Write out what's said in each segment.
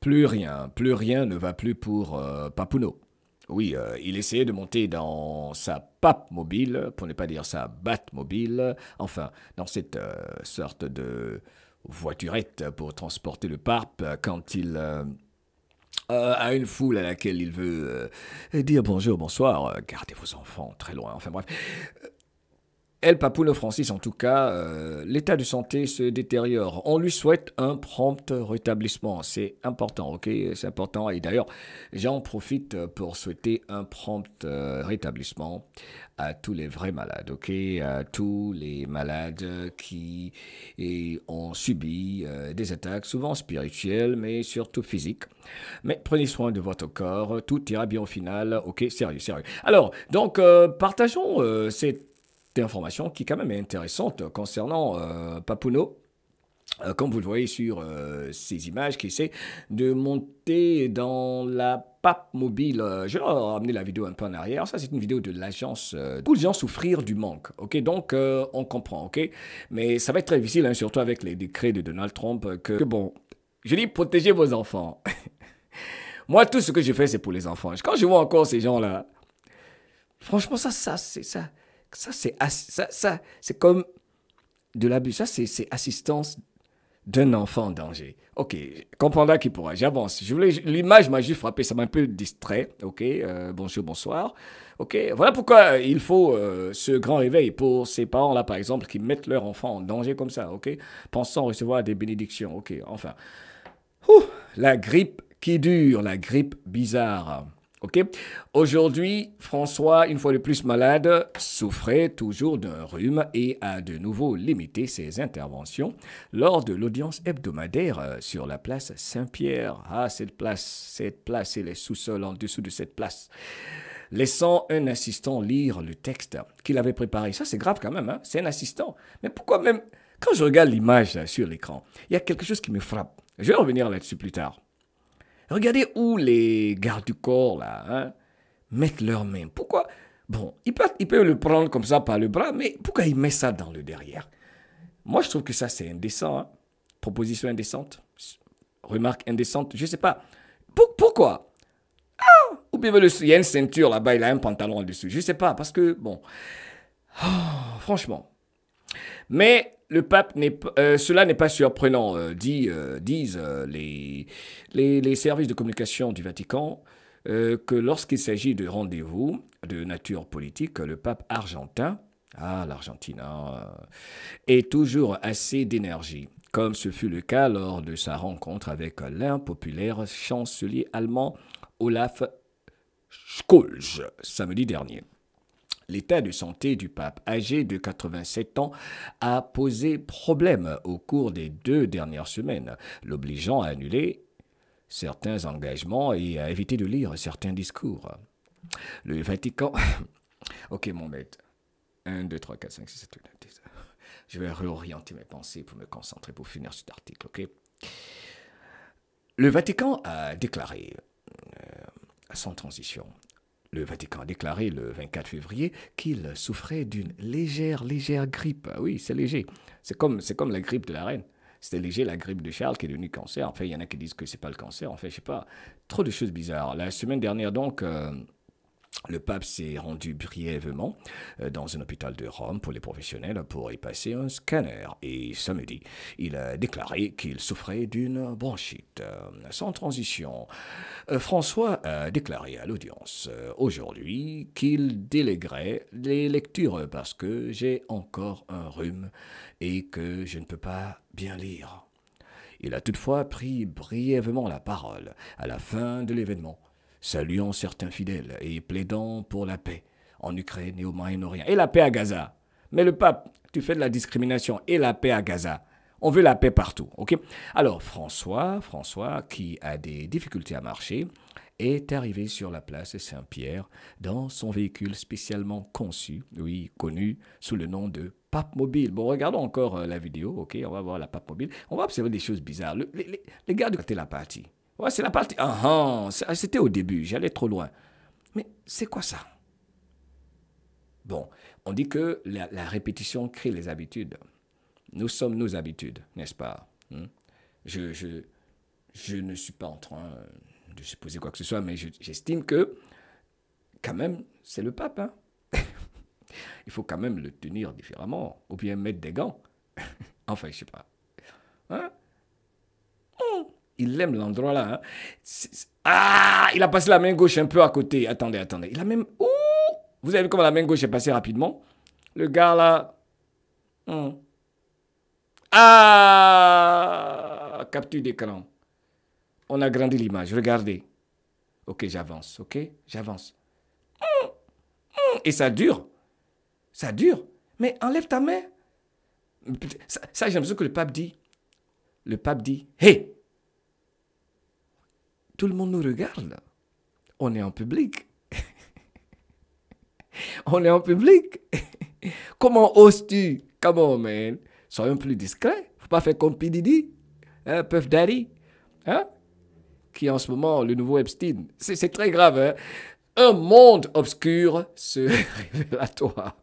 Plus rien, plus rien ne va plus pour euh, Papouno. Oui, euh, il essayait de monter dans sa pape mobile, pour ne pas dire sa batte mobile, enfin, dans cette euh, sorte de voiturette pour transporter le pape quand il a une foule à laquelle il veut dire bonjour, bonsoir, gardez vos enfants très loin, enfin bref. El Papoule Francis, en tout cas, euh, l'état de santé se détériore. On lui souhaite un prompt rétablissement. C'est important, ok C'est important. Et d'ailleurs, j'en profite pour souhaiter un prompt euh, rétablissement à tous les vrais malades, ok À tous les malades qui ont subi euh, des attaques, souvent spirituelles, mais surtout physiques. Mais prenez soin de votre corps. Tout ira bien au final, ok Sérieux, sérieux. Alors, donc, partageons cette information qui quand même est intéressante concernant euh, Papouno. Euh, comme vous le voyez sur euh, ces images, qui essaie de monter dans la pap mobile. Je vais ramener la vidéo un peu en arrière. Ça, c'est une vidéo de l'agence. Beaucoup les gens souffrir du manque. OK, donc on comprend. OK, mais ça va être très difficile, hein, surtout avec les décrets de Donald Trump. que, bon, je dis protéger vos enfants. Moi, tout ce que je fais, c'est pour les enfants. Quand je vois encore ces gens-là, franchement, ça, ça, c'est ça. Ça, c'est ça, ça, comme de l'abus. Ça, c'est assistance d'un enfant en danger. Ok, comprendra qui pourra. J'avance. Je voulais l'image m'a juste frappé, ça m'a un peu distrait. Ok, euh, bonjour, bonsoir. Ok, voilà pourquoi euh, il faut euh, ce grand réveil pour ces parents là, par exemple, qui mettent leur enfant en danger comme ça. Ok, pensant recevoir des bénédictions. Ok, enfin, la grippe qui dure, la grippe bizarre ok Aujourd'hui, François, une fois de plus malade, souffrait toujours d'un rhume et a de nouveau limité ses interventions lors de l'audience hebdomadaire euh, sur la place Saint-Pierre. Ah, cette place, cette place et les sous-sols en dessous de cette place. Laissant un assistant lire le texte qu'il avait préparé. Ça, c'est grave quand même, hein? c'est un assistant. Mais pourquoi même, quand je regarde l'image sur l'écran, il y a quelque chose qui me frappe. Je vais revenir là-dessus plus tard. Regardez où les gardes du corps, là, hein, mettent leurs mains. Pourquoi Bon, ils peuvent, le prendre comme ça par le bras, mais pourquoi ils mettent ça dans le derrière Moi, je trouve que ça, c'est indécent. Hein. Proposition indécente. Remarque indécente, je ne sais pas. pourquoi ah, Ou bien il y a une ceinture là-bas, il a un pantalon en dessus. Je ne sais pas, parce que, bon, oh, franchement. Mais le pape n'est euh, cela n'est pas surprenant, euh, euh, disent les, services de communication du Vatican, que lorsqu'il s'agit de rendez-vous de nature politique, le pape argentin, ah l'Argentine, ah, est toujours assez d'énergie, comme ce fut le cas lors de sa rencontre avec l'impopulaire chancelier allemand Olaf Scholz samedi dernier. L'état de santé du pape âgé de 87 ans a posé problème au cours des deux dernières semaines, l'obligeant à annuler certains engagements et à éviter de lire certains discours. Le Vatican... ok mon maître. 1, 2, 3, 4, 5, 6, 7, 8, 9, 10. Je vais réorienter mes pensées pour me concentrer pour finir cet article, ok Le Vatican a déclaré, euh, sans transition, le Vatican a déclaré le 24 février qu'il souffrait d'une légère, légère grippe. Ah oui, c'est léger. C'est comme, comme la grippe de la reine. C'était léger la grippe de Charles qui est devenue cancer. En fait, il y en a qui disent que c'est pas le cancer. En fait, je sais pas. Trop de choses bizarres. La semaine dernière, donc, euh, le pape s'est rendu brièvement euh, dans un hôpital de Rome pour les professionnels pour y passer un scanner et samedi, il a déclaré qu'il souffrait d'une bronchite. Euh, sans transition, euh, François a déclaré à l'audience aujourd'hui qu'il déléguerait les lectures parce que j'ai encore un rhume et que je ne peux pas bien lire. Il a toutefois pris brièvement la parole à la fin de l'événement saluant certains fidèles et plaidant pour la paix en Ukraine et au Moyen-Orient. Et la paix à Gaza. Mais le pape, tu fais de la discrimination et la paix à Gaza. On veut la paix partout, ok Alors François, François, qui a des difficultés à marcher, est arrivé sur la place Saint-Pierre dans son véhicule spécialement conçu, oui, connu sous le nom de Pape Mobile. Bon, regardons encore euh, la vidéo, ok On va voir la Pape Mobile. On va observer des choses bizarres. les, les, gars de côté la partie, Ouais, c'est la partie. Ah, ah, ah, c'était au début, j'allais trop loin. Mais c'est quoi ça Bon, on dit que la, répétition crée les habitudes. Nous sommes nos habitudes, n'est-ce pas hmm? je, je, je, ne suis pas en train euh, de supposer quoi que ce soit, mais j'estime que, quand même, c'est le pape. Hein. Il faut quand même le tenir différemment, ou bien mettre des gants. enfin, je sais pas. Hein? il aime l'endroit là. Hein. Ah, il a passé la main gauche un peu à côté. Attendez, attendez. Il a même. Vous avez vu comment la main gauche est passée rapidement Le gars là. Hmm. Ah Capture d'écran. On a grandi l'image. Regardez. Ok, j'avance. Ok, j'avance. Hmm, hmm. Et ça dure. Ça dure. Mais enlève ta main. Ça, j'ai j'aime que le pape dit. Le pape dit Hé tout le monde nous regarde. On est en public. on est en public. Comment oses-tu Come on, man. Soyons plus discrets. Faut pas faire comme P. Peuf hein, Puff Daddy, hein, qui en ce moment le nouveau Epstein. C'est très grave. Hein. Un monde obscur se révèle à toi.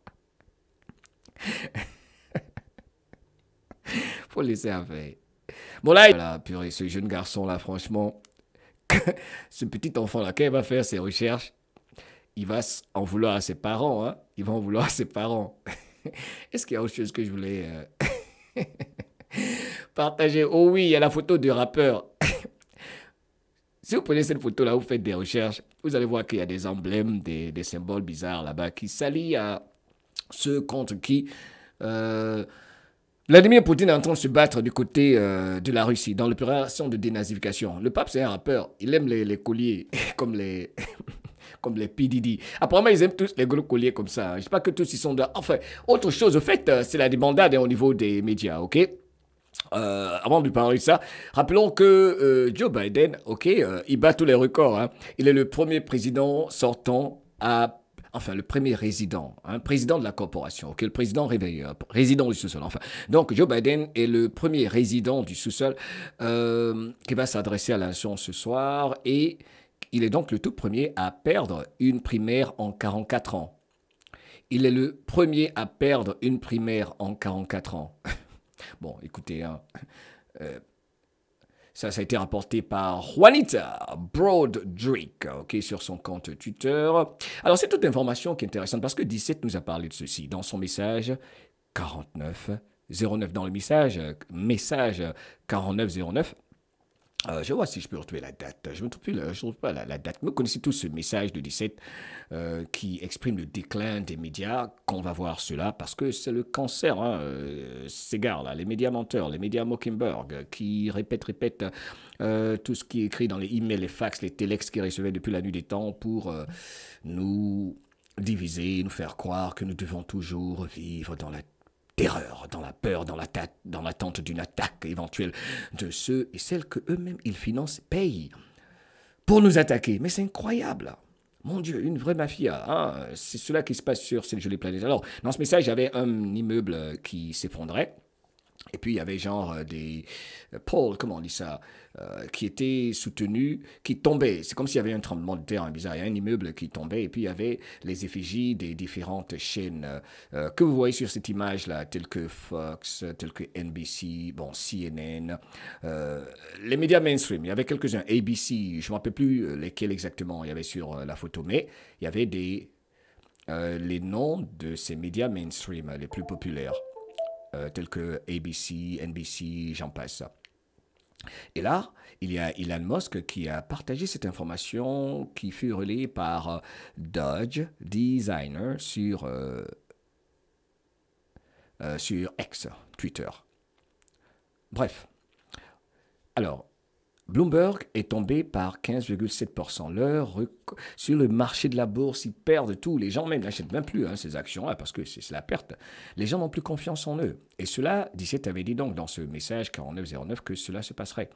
Faut laisser Bon, là, voilà, purée, ce jeune garçon-là, franchement, ce petit enfant-là, quand il va faire ses recherches, il va en vouloir à ses parents. Hein? Il va en vouloir à ses parents. Est-ce qu'il y a autre chose que je voulais euh, partager Oh oui, il y a la photo du rappeur. si vous prenez cette photo-là, vous faites des recherches, vous allez voir qu'il y a des emblèmes, des, des symboles bizarres là-bas qui s'allient à ceux contre qui... Euh, Vladimir Poutine est en train de se battre du côté euh, de la Russie dans l'opération de dénazification. Le pape, c'est un rappeur. Il aime les, colliers comme les, comme les PDD. Apparemment, ils aiment tous les gros colliers comme ça. Je sais pas que tous ils sont de... Enfin, autre chose, au fait, euh, c'est la débandade hein, au niveau des médias, ok euh, avant de parler de ça, rappelons que Joe Biden, ok, il bat tous les records. Hein. Il est le premier président sortant à enfin le premier résident, hein, président de la corporation, le président réveilleur, résident du sous-sol. Enfin, donc Joe Biden est le premier résident du sous-sol euh, qui va s'adresser à la nation ce soir et il est donc le tout premier à perdre une primaire en 44 ans. Il est le premier à perdre une primaire en 44 ans. bon, écoutez, hein, euh, ça, ça a été rapporté par Juanita broad ok, sur son compte Twitter. Alors, c'est toute information qui est intéressante parce que 17 nous a parlé de ceci dans son message 4909. Dans le message, message 4909, euh, je vois si je peux retrouver la date. Je ne trouve plus je trouve pas la, date. Vous connaissez tous ce message de 17 euh, qui exprime le déclin des médias. Qu'on va voir cela parce que c'est le cancer. ces hein, euh, gars là, les médias menteurs, les médias Mockingbird qui répètent, répètent tout ce qui est écrit dans les emails, les fax, les telex qu'ils recevaient depuis la nuit des temps pour nous diviser, nous faire croire que nous devons toujours vivre dans la terreur, dans la peur, dans l'attente d'une attaque éventuelle de ceux et celles que eux-mêmes ils financent payent pour nous attaquer. Mais c'est incroyable. Mon Dieu, une vraie mafia. Hein. c'est cela qui se passe sur ces jolies planètes. Alors, dans ce message, j'avais un immeuble qui s'effondrait. Et puis il y avait genre euh, des euh, pôles, comment on dit ça, euh, qui étaient soutenus, qui tombaient. C'est comme s'il y avait un tremblement de terre, hein, bizarre. Il y a un immeuble qui tombait et puis il y avait les effigies des différentes chaînes que vous voyez sur cette image-là, telles que Fox, telles que NBC, bon, CNN, les médias mainstream. Il y avait quelques-uns, ABC, je ne me rappelle plus lesquels exactement il y avait sur la photo, mais il y avait des, les noms de ces médias mainstream les plus populaires. Euh, tels que ABC, NBC, j'en passe. Et là, il y a Elon Musk qui a partagé cette information qui fut relayée par euh, Dodge Designer sur, euh, sur X, Twitter. Bref. Alors, Bloomberg est tombé par 15,7% l'heure sur le marché de la bourse. Ils perdent tout. Les gens même n'achètent même plus hein, ces actions-là parce que c'est la perte. Les gens n'ont plus confiance en eux. Et cela, 17 avait dit donc dans ce message 4909 que cela se passerait.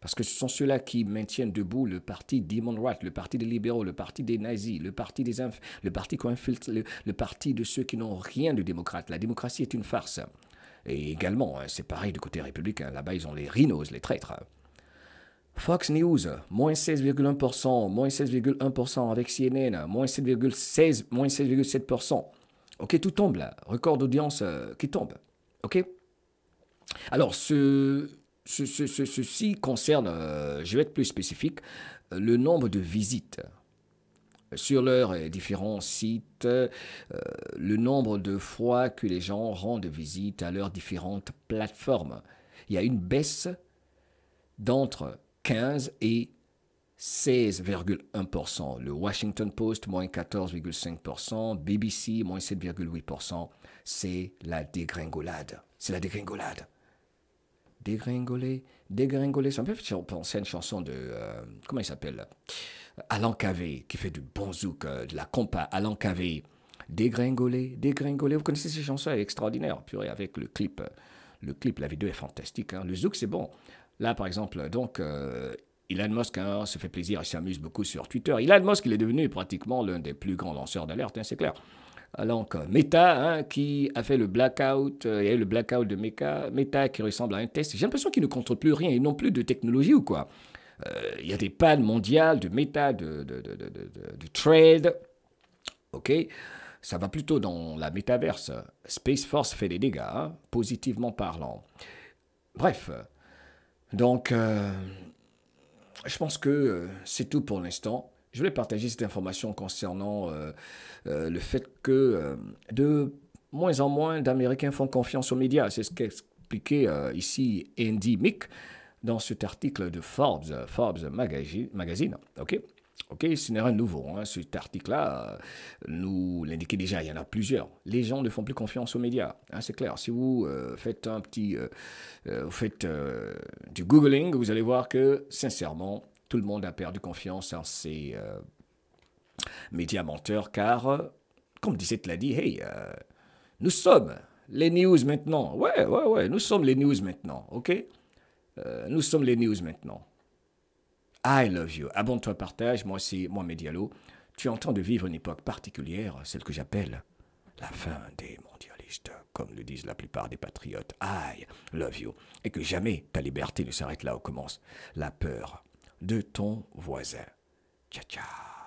Parce que ce sont ceux-là qui maintiennent debout le parti Demon Right, le parti des libéraux, le parti des nazis, le parti des le parti le parti de ceux qui n'ont rien de démocrate. La démocratie est une farce. Et également, hein, c'est pareil du côté républicain. Là-bas, ils ont les rhinos, les traîtres. Fox News, moins 16,1%, moins 16,1% avec CNN, moins 7,16%, moins 16,7%. Ok, tout tombe là. Record d'audience euh, qui tombe. Ok Alors, ce, ceci concerne, euh, je vais être plus spécifique, euh, le nombre de visites sur leurs différents sites, le nombre de fois que les gens rendent visite à leurs différentes plateformes. Il y a une baisse d'entre 15 et 16,1%. Le Washington Post, moins 14,5%. BBC, moins 7,8%. C'est la dégringolade. C'est la dégringolade. Dégringoler, dégringoler. Ça me fait penser à une chanson de. Euh, comment il s'appelle Alan Cavé, qui fait du bon zouk, euh, de la compa. Alan Cavé. Dégringoler, dégringoler. Vous connaissez ces chansons extraordinaires, purée, avec le clip. Euh, le clip, la vidéo est fantastique. Hein. Le zouk, c'est bon. Là, par exemple, donc, euh, Elon Musk hein, se fait plaisir, et s'amuse beaucoup sur Twitter. Elon Musk, il est devenu pratiquement l'un des plus grands lanceurs d'alerte, hein, c'est clair. Alors euh, Meta, hein, qui a fait le blackout, euh, il y a eu le blackout de Meta, Meta qui ressemble à un test. J'ai l'impression qu'ils ne contrôlent plus rien, ils n'ont plus de technologie ou quoi. il y a des pannes mondiales de Meta, de, trade. OK Ça va plutôt dans la métaverse. Space Force fait des dégâts, positivement parlant. Bref, donc, euh, je pense que euh, c'est tout pour l'instant. Je voulais partager cette information concernant euh, le fait que de moins en moins d'Américains font confiance aux médias. C'est ce qu'expliquait ici Andy Mick dans cet article de Forbes, Forbes Magazine. magazine Ok, ce n'est rien de nouveau. Hein. Cet article-là euh, nous l'indiquait déjà. Il y en a plusieurs. Les gens ne font plus confiance aux médias. Hein, c'est clair. Si vous euh, faites un petit, euh, vous faites du googling, vous allez voir que sincèrement, tout le monde a perdu confiance en ces médias menteurs, car, comme disait l'a dit, hey, nous sommes les news maintenant. Ouais, ouais, ouais. Nous sommes les news maintenant. Ok, nous sommes les news maintenant. I love you. Abonne-toi, partage. Moi, c'est moi Diallo. Tu entends de vivre une époque particulière, celle que j'appelle la fin des mondialistes, comme le disent la plupart des patriotes. I love you. Et que jamais ta liberté ne s'arrête là où commence la peur de ton voisin. Ciao, ciao.